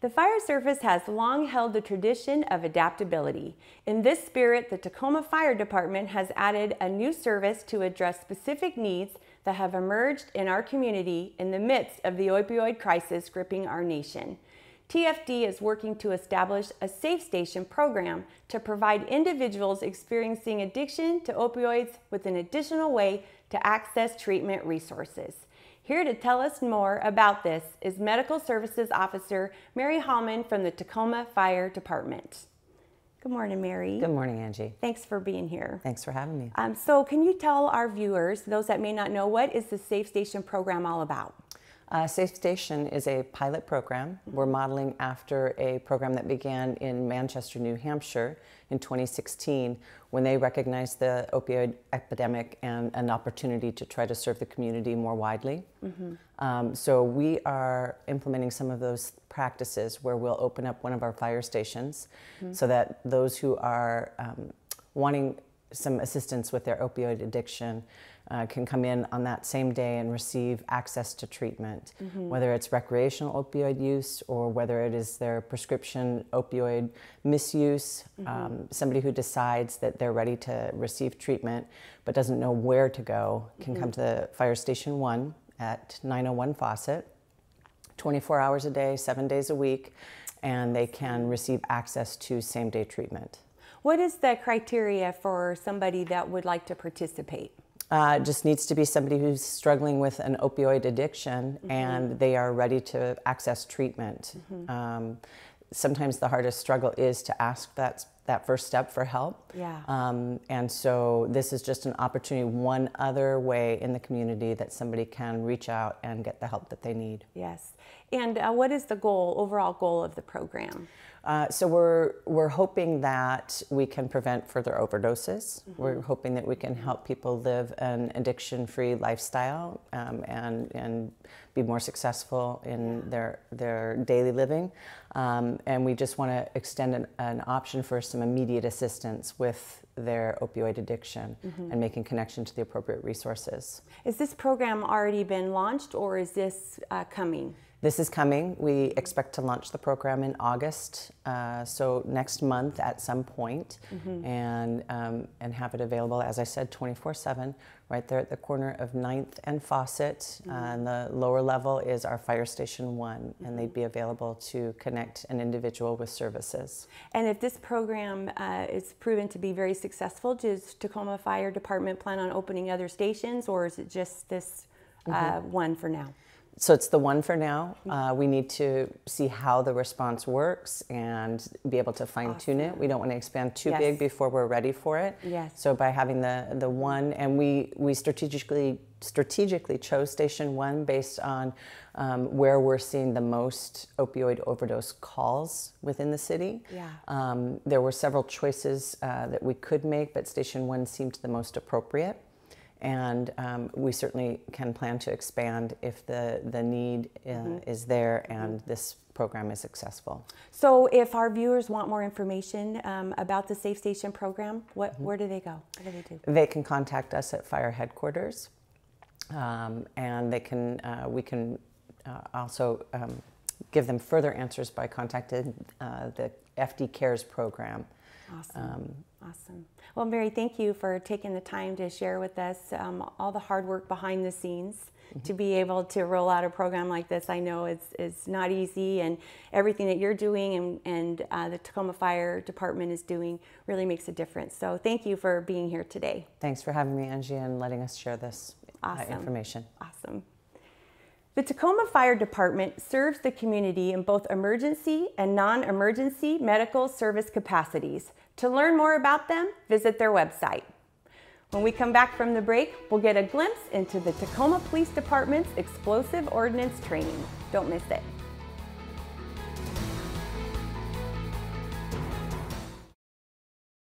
The fire service has long held the tradition of adaptability. In this spirit, the Tacoma Fire Department has added a new service to address specific needs that have emerged in our community in the midst of the opioid crisis gripping our nation. TFD is working to establish a Safe Station program to provide individuals experiencing addiction to opioids with an additional way to access treatment resources. Here to tell us more about this is Medical Services Officer Mary Hallman from the Tacoma Fire Department. Good morning, Mary. Good morning, Angie. Thanks for being here. Thanks for having me. Um, so, can you tell our viewers, those that may not know, what is the Safe Station program all about? Uh, Safe Station is a pilot program. We're modeling after a program that began in Manchester, New Hampshire in 2016 when they recognized the opioid epidemic and an opportunity to try to serve the community more widely. Mm-hmm. Um, so we are implementing some of those practices where we'll open up one of our fire stations mm-hmm. so that those who are um, wanting some assistance with their opioid addiction uh, can come in on that same day and receive access to treatment, mm-hmm. whether it's recreational opioid use or whether it is their prescription opioid misuse, mm-hmm. um, somebody who decides that they're ready to receive treatment but doesn't know where to go can mm-hmm. come to the fire station one at 901 Fawcett, 24 hours a day, seven days a week, and they can receive access to same day treatment. What is the criteria for somebody that would like to participate? Uh, just needs to be somebody who's struggling with an opioid addiction mm -hmm. and they are ready to access treatment. Mm -hmm. um, sometimes the hardest struggle is to ask that that first step for help. Yeah. Um, and so this is just an opportunity, one other way in the community that somebody can reach out and get the help that they need. Yes. And uh, what is the goal, overall goal of the program? Uh, so we're we're hoping that we can prevent further overdoses. Mm -hmm. We're hoping that we can help people live an addiction-free lifestyle um, and and be more successful in their their daily living. Um, and we just want to extend an, an option for some some immediate assistance with their opioid addiction mm-hmm. and making connection to the appropriate resources. Is this program already been launched or is this uh, coming? This is coming. We expect to launch the program in August, uh, so next month at some point, mm-hmm. and um, and have it available, as I said, 24/7, right there at the corner of 9th and Fawcett. Mm-hmm. Uh, and the lower level is our fire station one, mm-hmm. and they'd be available to connect an individual with services. And if this program uh, is proven to be very successful, does Tacoma Fire Department plan on opening other stations, or is it just this uh, mm-hmm. one for now? so it's the one for now. Uh, we need to see how the response works and be able to fine tune awesome. it. We don't want to expand too yes. big before we're ready for it. Yes. So by having the the one, and we we strategically strategically chose station one based on um, where we're seeing the most opioid overdose calls within the city. Yeah. Um, there were several choices uh, that we could make, but station one seemed the most appropriate and um, we certainly can plan to expand if the, the need uh, mm-hmm. is there and this program is successful. So if our viewers want more information um, about the Safe Station program, what, mm-hmm. where do they go? What do they do? They can contact us at fire headquarters um, and they can, uh, we can uh, also um, give them further answers by contacting uh, the FD Cares program Awesome. Um, awesome. Well, Mary, thank you for taking the time to share with us um, all the hard work behind the scenes mm-hmm. to be able to roll out a program like this. I know it's, it's not easy, and everything that you're doing and, and uh, the Tacoma Fire Department is doing really makes a difference. So, thank you for being here today. Thanks for having me, Angie, and letting us share this uh, awesome. uh, information. Awesome. The Tacoma Fire Department serves the community in both emergency and non-emergency medical service capacities. To learn more about them, visit their website. When we come back from the break, we'll get a glimpse into the Tacoma Police Department's explosive ordnance training. Don't miss it.